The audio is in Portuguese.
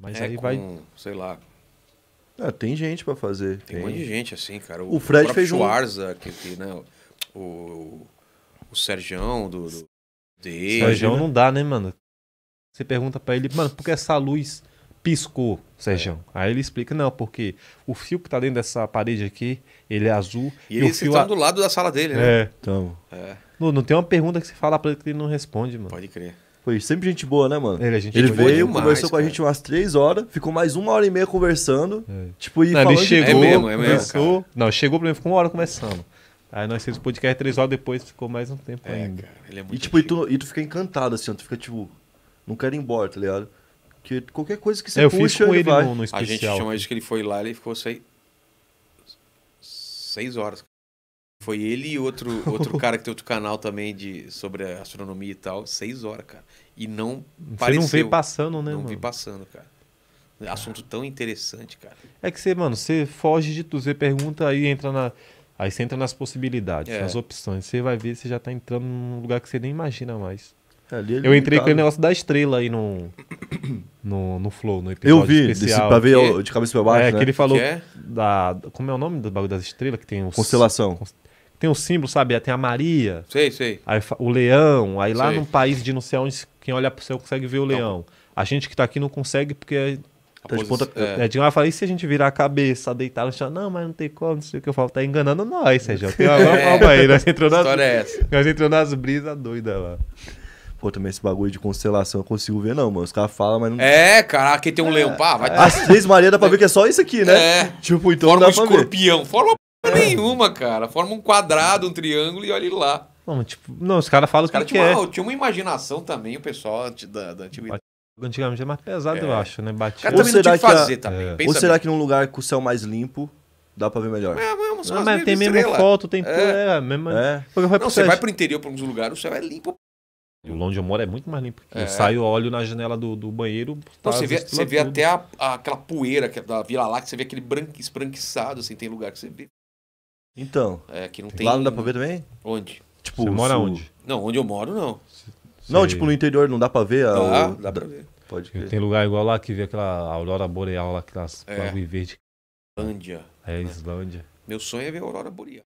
Mas é aí com, vai. Sei lá. É, tem gente para fazer. Tem, tem, um monte de gente assim, cara. O, o Fred o fez Schwarza, um... que, que, né, o, o, o Sergião do, do Sergião não dá, né, mano? Você pergunta para ele, mano, por que essa luz piscou, Sergião? É. Aí ele explica, não, porque o fio que tá dentro dessa parede aqui, ele é azul. E, e eles estão a... do lado da sala dele, né? É, então. É. Não, não tem uma pergunta que você fala pra ele que ele não responde, mano. Pode crer. Foi sempre gente boa, né, mano? Ele, a é gente ele boa veio, demais, conversou com a gente umas três horas, ficou mais uma hora e meia conversando. É. Tipo, e não, falando ele chegou, de... é mesmo, é mesmo, Não, chegou pra mim, ficou uma hora conversando. Aí nós fizemos o podcast três horas depois, ficou mais um tempo é, ainda. Cara, é e tipo, e tu, e tu fica encantado, assim, tu fica tipo, não quero ir embora, tá ligado? Porque qualquer coisa que você eu é, puxa, eu fiz com ele, vai. No, no especial. A gente chama de que ele foi lá, ele ficou sei... seis horas, foi ele e outro, outro cara que tem outro canal também de, sobre astronomia e tal. Seis horas, cara. E não Você pareceu. não veio passando, né, Não mano? vi passando, cara. Assunto tão interessante, cara. É que você, mano, você foge de tudo. Você pergunta, aí entra na... Aí você entra nas possibilidades, é. nas opções. Você vai ver, você já tá entrando num lugar que você nem imagina mais. É, ali é eu entrei com aquele negócio da estrela aí no, no, no Flow, no episódio Eu vi, especial. Desse, pra ver de cabeça pra baixo, É, né? que ele falou que é? da... Como é o nome do bagulho das estrelas que tem os... Constelação. Const tem um símbolo, sabe? É, tem a Maria. Sei, sei. Aí, o leão. Aí sei. lá num país de não sei onde, quem olha pro céu consegue ver o leão. A gente que tá aqui não consegue porque é, tá de ponta. É. É, de lá, eu falei, e se a gente virar a cabeça, deitar e chão? Não, mas não tem como, não sei o que eu falo. Tá enganando nós, Sérgio. Tem uma é. calma aí. Nós entrou nas, é Nós entrou nas brisas doidas lá. Pô, também esse bagulho de constelação eu consigo ver, não, mano. Os caras falam, mas não. É, caraca, aqui tem um é, leão, pá, vai é. As três Maria dá pra é. ver que é só isso aqui, né? É. Tipo, então. Forma um escorpião. Forma nenhuma, cara. Forma um quadrado, um triângulo e olha ele lá. Não, tipo, não os caras falam os cara que, que é. Uma, tinha uma imaginação também, o pessoal da, da antiguidade. Antigamente é mais pesado, é. eu acho, né? Batia. Ou será, que, fazer, a... também, é. Ou será bem. que num lugar com o céu mais limpo dá pra ver melhor? É, mas, não, é ah, mas tem mesmo foto, tem... É, é mesmo... É. Não, você vai pro interior, pra uns lugares, o céu é limpo onde eu moro é muito mais limpo. É. Eu saio, olho na janela do, do banheiro. Tá você vê, você vê até a, a, aquela poeira é da Vila Lá, que você vê aquele branco, esbranquiçado, assim, tem lugar que você vê então. É, não tem... Lá não dá pra ver também? Onde? Tipo, Você mora tipo, onde? Não, onde eu moro, não. Não, tipo, no interior não dá pra ver? Dá, o... dá pra ver. Pode Tem lugar igual lá que vê aquela aurora boreal lá, aquelas é. bagulho verde. Islândia. É, Islândia. Meu sonho é ver a aurora boreal.